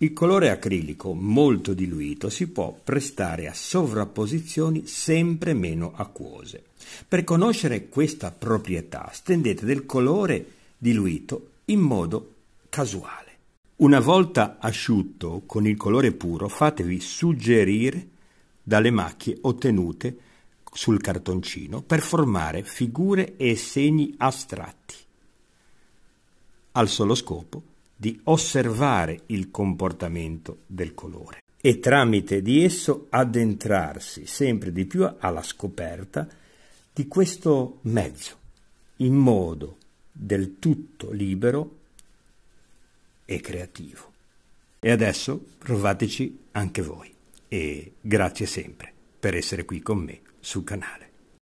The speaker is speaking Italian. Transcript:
Il colore acrilico molto diluito si può prestare a sovrapposizioni sempre meno acquose. Per conoscere questa proprietà stendete del colore diluito in modo casuale. Una volta asciutto con il colore puro fatevi suggerire dalle macchie ottenute sul cartoncino per formare figure e segni astratti, al solo scopo di osservare il comportamento del colore e tramite di esso addentrarsi sempre di più alla scoperta di questo mezzo, in modo del tutto libero e creativo. E adesso provateci anche voi e grazie sempre per essere qui con me sul canale.